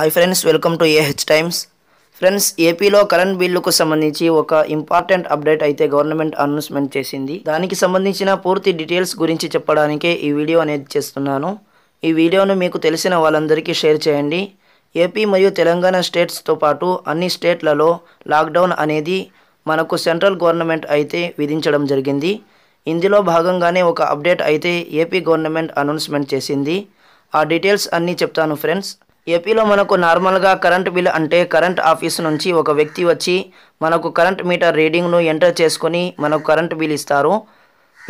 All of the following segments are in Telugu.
hi friends welcome to AH Times friends ఏపీలో కరెంట్ బిల్లుకు సంబంధించి ఒక ఇంపార్టెంట్ అప్డేట్ అయితే గవర్నమెంట్ అనౌన్స్మెంట్ చేసింది దానికి సంబంధించిన పూర్తి డీటెయిల్స్ గురించి చెప్పడానికే ఈ వీడియో అనేది చేస్తున్నాను ఈ వీడియోను మీకు తెలిసిన వాళ్ళందరికీ షేర్ చేయండి ఏపీ మరియు తెలంగాణ స్టేట్స్తో పాటు అన్ని స్టేట్లలో లాక్డౌన్ అనేది మనకు సెంట్రల్ గవర్నమెంట్ అయితే విధించడం జరిగింది ఇందులో భాగంగానే ఒక అప్డేట్ అయితే ఏపీ గవర్నమెంట్ అనౌన్స్మెంట్ చేసింది ఆ డీటెయిల్స్ అన్నీ చెప్తాను ఫ్రెండ్స్ ఏపీలో మనకు నార్మల్గా కరెంట్ బిల్ అంటే కరెంట్ ఆఫీస్ నుంచి ఒక వ్యక్తి వచ్చి మనకు కరెంట్ మీటర్ రీడింగ్ను ఎంటర్ చేసుకొని మనకు కరెంట్ బిల్ ఇస్తారు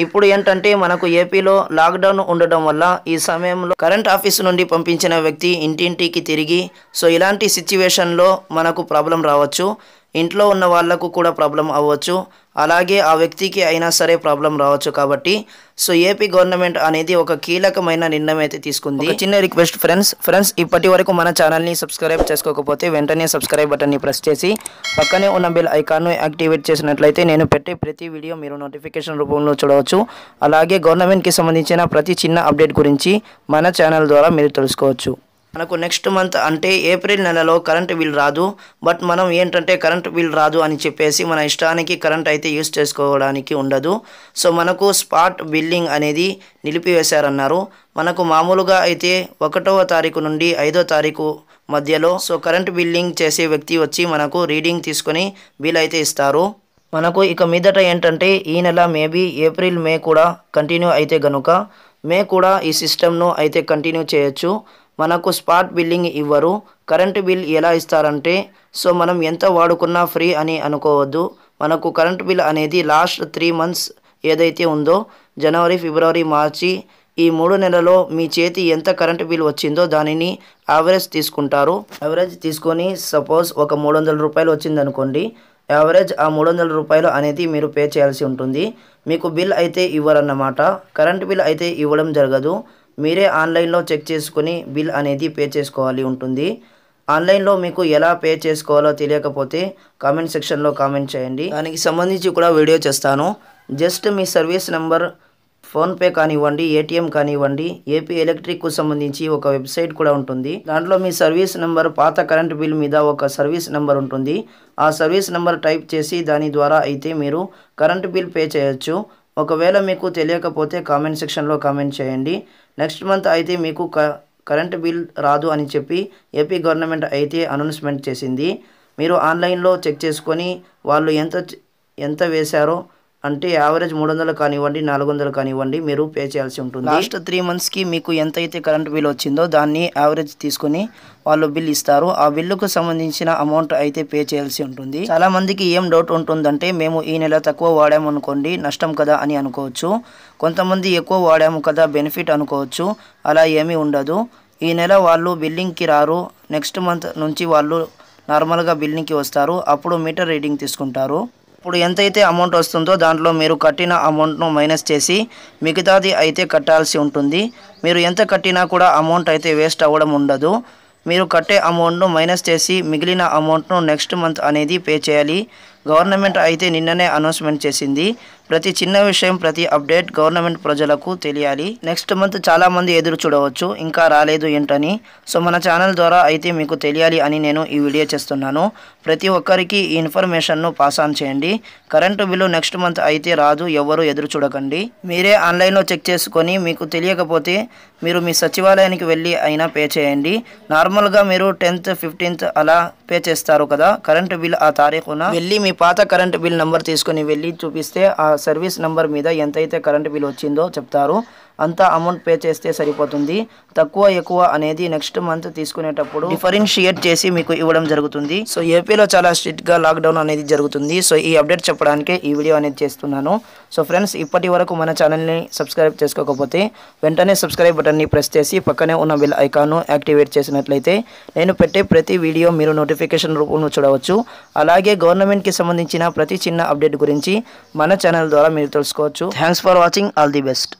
ఇప్పుడు ఏంటంటే మనకు ఏపీలో లాక్డౌన్ ఉండడం వల్ల ఈ సమయంలో కరెంట్ ఆఫీస్ నుండి పంపించిన వ్యక్తి ఇంటింటికి తిరిగి సో ఇలాంటి సిచ్యువేషన్లో మనకు ప్రాబ్లం రావచ్చు ఇంట్లో ఉన్న వాళ్లకు కూడా ప్రాబ్లం అవ్వచ్చు అలాగే ఆ వ్యక్తికి అయినా సరే ప్రాబ్లం రావచ్చు కాబట్టి సో ఏపీ గవర్నమెంట్ అనేది ఒక కీలకమైన నిర్ణయం అయితే తీసుకుంది చిన్న రిక్వెస్ట్ ఫ్రెండ్స్ ఫ్రెండ్స్ ఇప్పటి వరకు మన ఛానల్ని సబ్స్క్రైబ్ చేసుకోకపోతే వెంటనే సబ్స్క్రైబ్ బటన్ని ప్రెస్ చేసి పక్కనే ఉన్న బిల్ ఐకాన్ను యాక్టివేట్ చేసినట్లయితే నేను పెట్టే ప్రతి వీడియో మీరు నోటిఫికేషన్ రూపంలో చూడవచ్చు అలాగే గవర్నమెంట్కి సంబంధించిన ప్రతి చిన్న అప్డేట్ గురించి మన ఛానల్ ద్వారా మీరు తెలుసుకోవచ్చు మనకు నెక్స్ట్ మంత్ అంటే ఏప్రిల్ నెలలో కరెంట్ బిల్ రాదు బట్ మనం ఏంటంటే కరెంట్ బిల్ రాదు అని చెప్పేసి మన ఇష్టానికి కరెంట్ అయితే యూస్ చేసుకోవడానికి ఉండదు సో మనకు స్పాట్ బిల్లింగ్ అనేది నిలిపివేశారన్నారు మనకు మామూలుగా అయితే ఒకటవ తారీఖు నుండి ఐదో తారీఖు మధ్యలో సో కరెంట్ బిల్లింగ్ చేసే వ్యక్తి వచ్చి మనకు రీడింగ్ తీసుకొని బిల్ అయితే ఇస్తారు మనకు ఇక మీదట ఏంటంటే ఈ నెల మేబీ ఏప్రిల్ మే కూడా కంటిన్యూ అయితే గనుక మే కూడా ఈ సిస్టమ్ను అయితే కంటిన్యూ చేయొచ్చు మనకు స్పాట్ బిల్లింగ్ ఇవ్వరు కరెంటు బిల్ ఎలా ఇస్తారంటే సో మనం ఎంత వాడుకున్నా ఫ్రీ అని అనుకోవద్దు మనకు కరెంటు బిల్ అనేది లాస్ట్ త్రీ మంత్స్ ఏదైతే ఉందో జనవరి ఫిబ్రవరి మార్చి ఈ మూడు నెలలో మీ చేతి ఎంత కరెంటు బిల్ వచ్చిందో దానిని యావరేజ్ తీసుకుంటారు యావరేజ్ తీసుకొని సపోజ్ ఒక మూడు వందల రూపాయలు వచ్చిందనుకోండి యావరేజ్ ఆ మూడు వందల రూపాయలు అనేది మీరు పే చేయాల్సి ఉంటుంది మీకు బిల్ అయితే ఇవ్వరన్నమాట కరెంట్ బిల్ అయితే ఇవ్వడం జరగదు మీరే ఆన్లైన్లో చెక్ చేసుకుని బిల్ అనేది పే చేసుకోవాలి ఉంటుంది ఆన్లైన్లో మీకు ఎలా పే చేసుకోవాలో తెలియకపోతే కామెంట్ సెక్షన్లో కామెంట్ చేయండి దానికి సంబంధించి కూడా వీడియో చేస్తాను జస్ట్ మీ సర్వీస్ నెంబర్ ఫోన్పే కానివ్వండి ఏటీఎం కానివ్వండి ఏపీ ఎలక్ట్రిక్కు సంబంధించి ఒక వెబ్సైట్ కూడా ఉంటుంది దాంట్లో మీ సర్వీస్ నెంబర్ పాత కరెంట్ బిల్ మీద ఒక సర్వీస్ నెంబర్ ఉంటుంది ఆ సర్వీస్ నెంబర్ టైప్ చేసి దాని ద్వారా అయితే మీరు కరెంట్ బిల్ పే చేయొచ్చు ఒకవేళ మీకు తెలియకపోతే కామెంట్ సెక్షన్లో కామెంట్ చేయండి నెక్స్ట్ మంత్ అయితే మీకు కరెంట్ బిల్ రాదు అని చెప్పి ఏపీ గవర్నమెంట్ అయితే అనౌన్స్మెంట్ చేసింది మీరు ఆన్లైన్లో చెక్ చేసుకొని వాళ్ళు ఎంత ఎంత వేశారో అంటే యావరేజ్ మూడు వందలు కానివ్వండి నాలుగు వందలు కానివ్వండి మీరు పే చేయాల్సి ఉంటుంది లాస్ట్ త్రీ మంత్స్కి మీకు ఎంత అయితే కరెంట్ బిల్ వచ్చిందో దాన్ని యావరేజ్ తీసుకుని వాళ్ళు బిల్ ఇస్తారు ఆ బిల్లుకు సంబంధించిన అమౌంట్ అయితే పే చేయాల్సి ఉంటుంది చాలా మందికి ఏం డౌట్ ఉంటుందంటే మేము ఈ నెల తక్కువ వాడామనుకోండి నష్టం కదా అని అనుకోవచ్చు కొంతమంది ఎక్కువ వాడాము కదా బెనిఫిట్ అనుకోవచ్చు అలా ఏమీ ఉండదు ఈ నెల వాళ్ళు బిల్లింగ్కి రారు నెక్స్ట్ మంత్ నుంచి వాళ్ళు నార్మల్గా బిల్లింగ్కి వస్తారు అప్పుడు మీటర్ రీడింగ్ తీసుకుంటారు ఇప్పుడు ఎంతైతే అమౌంట్ వస్తుందో దాంట్లో మీరు కట్టిన అమౌంట్ను మైనస్ చేసి మిగతాది అయితే కట్టాల్సి ఉంటుంది మీరు ఎంత కట్టినా కూడా అమౌంట్ అయితే వేస్ట్ అవ్వడం ఉండదు మీరు కట్టే అమౌంట్ను మైనస్ చేసి మిగిలిన అమౌంట్ను నెక్స్ట్ మంత్ అనేది పే చేయాలి గవర్నమెంట్ అయితే నిన్ననే అనౌన్స్మెంట్ చేసింది ప్రతి చిన్న విషయం ప్రతి అప్డేట్ గవర్నమెంట్ ప్రజలకు తెలియాలి నెక్స్ట్ మంత్ చాలామంది ఎదురు చూడవచ్చు ఇంకా రాలేదు ఏంటని సో మన ఛానల్ ద్వారా అయితే మీకు తెలియాలి అని నేను ఈ వీడియో చేస్తున్నాను ప్రతి ఒక్కరికి ఈ ఇన్ఫర్మేషన్ను పాస్ ఆన్ చేయండి కరెంటు బిల్లు నెక్స్ట్ మంత్ అయితే రాదు ఎవరు ఎదురు చూడకండి మీరే ఆన్లైన్లో చెక్ చేసుకొని మీకు తెలియకపోతే మీరు మీ సచివాలయానికి వెళ్ళి అయినా పే చేయండి నార్మల్గా మీరు టెన్త్ ఫిఫ్టీన్త్ అలా పే చేస్తారు కదా కరెంటు బిల్ ఆ తారీఖున వెళ్ళి మీ పాత కరెంటు బిల్ నెంబర్ తీసుకుని వెళ్ళి చూపిస్తే ఆ సర్వీస్ నెంబర్ మీద ఎంతైతే కరెంటు బిల్ వచ్చిందో చెప్తారు అంతా అమౌంట్ పే చేస్తే సరిపోతుంది తక్కువ ఎక్కువ అనేది నెక్స్ట్ మంత్ తీసుకునేటప్పుడు డిఫరెన్షియేట్ చేసి మీకు ఇవ్వడం జరుగుతుంది సో ఏపీలో చాలా స్ట్రిక్ట్గా లాక్డౌన్ అనేది జరుగుతుంది సో ఈ అప్డేట్ చెప్పడానికే ఈ వీడియో అనేది చేస్తున్నాను సో ఫ్రెండ్స్ ఇప్పటి వరకు మన ఛానల్ని సబ్స్క్రైబ్ చేసుకోకపోతే వెంటనే సబ్స్క్రైబ్ బటన్ని ప్రెస్ చేసి పక్కనే ఉన్న బెల్ ఐకాన్ను యాక్టివేట్ చేసినట్లయితే నేను పెట్టే ప్రతి వీడియో మీరు నోటిఫికేషన్ రూపంలో చూడవచ్చు అలాగే గవర్నమెంట్కి సంబంధించిన ప్రతి చిన్న అప్డేట్ గురించి మన ఛానల్ ద్వారా మీరు తెలుసుకోవచ్చు thanks for watching all the best